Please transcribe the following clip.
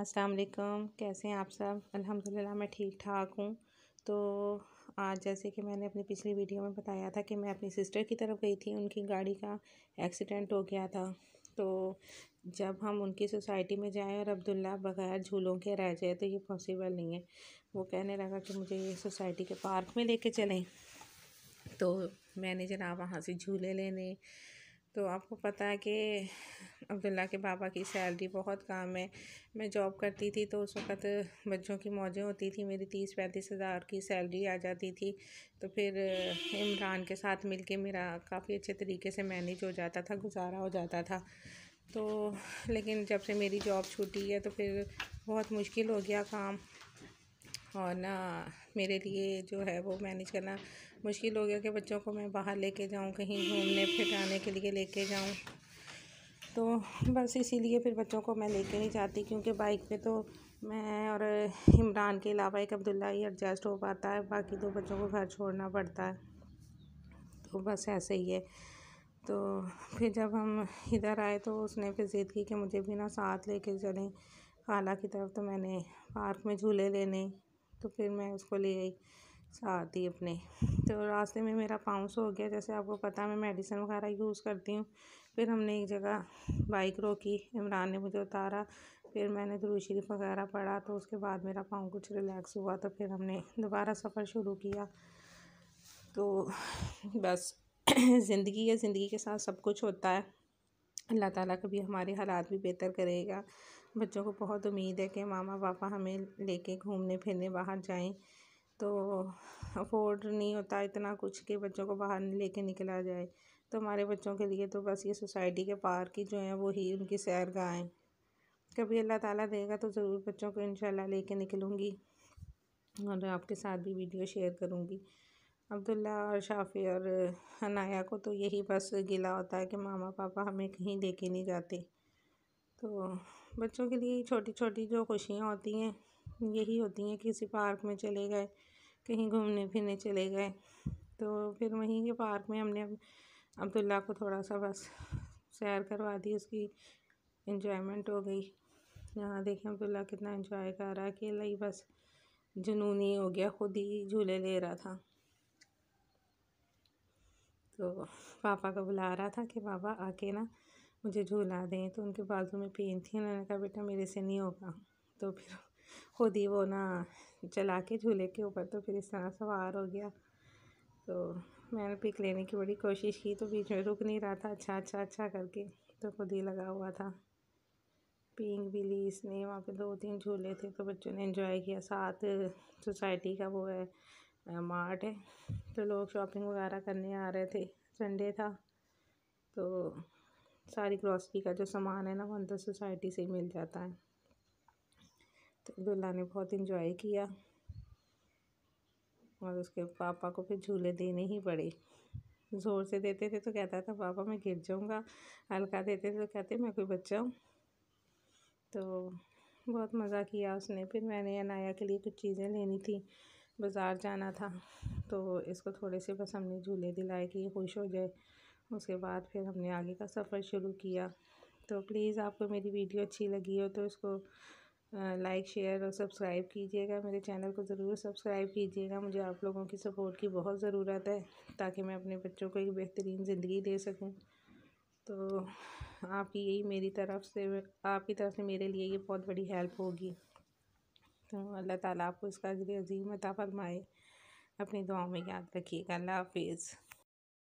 अस्सलाम वालेकुम कैसे हैं आप सब अल्हम्दुलिल्लाह मैं ठीक ठाक हूँ तो आज जैसे कि मैंने अपनी पिछली वीडियो में बताया था कि मैं अपनी सिस्टर की तरफ गई थी उनकी गाड़ी का एक्सीडेंट हो गया था तो जब हम उनकी सोसाइटी में जाएं और अब्दुल्ला बग़ैर झूलों के रह जाए तो ये पॉसिबल नहीं है वो कहने लगा कि मुझे ये सोसाइटी के पार्क में कर चलें तो मैंने जनाब वहाँ से झूले लेने तो आपको पता है कि अब्दुल्ला के पापा की सैलरी बहुत कम है मैं जॉब करती थी तो उस वक़्त बच्चों की मौजें होती थी मेरी तीस पैंतीस हज़ार की सैलरी आ जाती थी तो फिर इमरान के साथ मिलके मेरा काफ़ी अच्छे तरीके से मैनेज हो जाता था गुजारा हो जाता था तो लेकिन जब से मेरी जॉब छूटी है तो फिर बहुत मुश्किल हो गया काम और ना मेरे लिए जो है वो मैनेज करना मुश्किल हो गया कि बच्चों को मैं बाहर लेके जाऊँ कहीं घूमने फिराने के लिए लेके जाऊँ तो बस इसीलिए फिर बच्चों को मैं लेके नहीं जाती क्योंकि बाइक पे तो मैं और इमरान के अलावा एक अब्दुल्ला ही एडजस्ट हो पाता है बाकी दो तो बच्चों को घर छोड़ना पड़ता है तो बस ऐसे ही है तो फिर जब हम इधर आए तो उसने फिर ज़िद की कि मुझे भी ना साथ लेके चलें खाला की तरफ तो मैंने पार्क में झूले लेने तो फिर मैं उसको ले आई साथ ही अपने तो रास्ते में मेरा पाँव सो हो गया जैसे आपको पता है मैं मेडिसिन वगैरह यूज़ करती हूँ फिर हमने एक जगह बाइक रोकी इमरान ने मुझे उतारा फिर मैंने दुरू शरीफ वगैरह पढ़ा तो उसके बाद मेरा पाँव कुछ रिलैक्स हुआ तो फिर हमने दोबारा सफ़र शुरू किया तो बस ज़िंदगी है ज़िंदगी के साथ सब कुछ होता है अल्लाह ताला कभी हमारे हालात भी बेहतर करेगा बच्चों को बहुत उम्मीद है कि मामा पापा हमें लेके घूमने फिरने बाहर जाएं तो अफोर्ड नहीं होता इतना कुछ कि बच्चों को बाहर लेके निकला जाए तो हमारे बच्चों के लिए तो बस ये सोसाइटी के पार्क ही जो हैं ही उनकी सैर गाहें कभी अल्लाह ताला देगा तो ज़रूर बच्चों को इन लेके निकलूँगी और आपके साथ भी वीडियो शेयर करूँगी अब्दुल्ला और शाफ़ी और हनाया को तो यही बस गिला होता है कि मामा पापा हमें कहीं दे के नहीं जाते तो बच्चों के लिए छोटी छोटी जो खुशियाँ होती हैं यही होती हैं किसी पार्क में चले गए कहीं घूमने फिरने चले गए तो फिर वहीं के पार्क में हमने अब्दुल्ला को थोड़ा सा बस सैर करवा दी उसकी इन्जॉयमेंट हो गई यहाँ देखें अब्दुल्ला कितना इन्जॉय कर रहा है अकेला ही बस जुनूनी हो गया खुद ही झूले ले रहा था तो पापा को बुला रहा था कि पापा आके ना मुझे झूला दें तो उनके बाजू में पेन थी उन्होंने कहा बेटा मेरे से नहीं होगा तो फिर खुद ही वो ना चला के झूले के ऊपर तो फिर इस तरह सवार हो गया तो मैंने पिक लेने की बड़ी कोशिश की तो बीच में रुक नहीं रहा था अच्छा अच्छा अच्छा करके तो खुद ही लगा हुआ था पिंग भी ली इसने वहाँ पे दो तीन झूले थे तो बच्चों ने एंजॉय किया साथ सोसाइटी का वो है मार्ट है तो लोग शॉपिंग वगैरह करने आ रहे थे संडे था तो सारी ग्रॉसरी का जो सामान है ना वो अंदर सोसाइटी से ही मिल जाता है तो दुल्हा ने बहुत इंजॉय किया और उसके पापा को फिर झूले देने ही पड़े ज़ोर से देते थे तो कहता था पापा मैं गिर जाऊँगा हल्का देते थे तो कहते मैं कोई बच्चा हूँ तो बहुत मज़ा किया उसने फिर मैंने अनाया के लिए कुछ चीज़ें लेनी थी बाज़ार जाना था तो इसको थोड़े से बस हमने झूले दिलाए कि ये खुश हो जाए उसके बाद फिर हमने आगे का सफ़र शुरू किया तो प्लीज़ आपको मेरी वीडियो अच्छी लगी हो तो इसको लाइक शेयर और सब्सक्राइब कीजिएगा मेरे चैनल को ज़रूर सब्सक्राइब कीजिएगा मुझे आप लोगों की सपोर्ट की बहुत ज़रूरत है ताकि मैं अपने बच्चों को एक बेहतरीन ज़िंदगी दे सकूँ तो आपकी यही मेरी तरफ से आपकी तरफ से मेरे लिए ये बहुत बड़ी हेल्प होगी तो अल्लाह ताला आपको उसका अजर अजीम अता फ़रमाए अपनी दुआओं में याद रखिएगा अल्लाह हाफिज़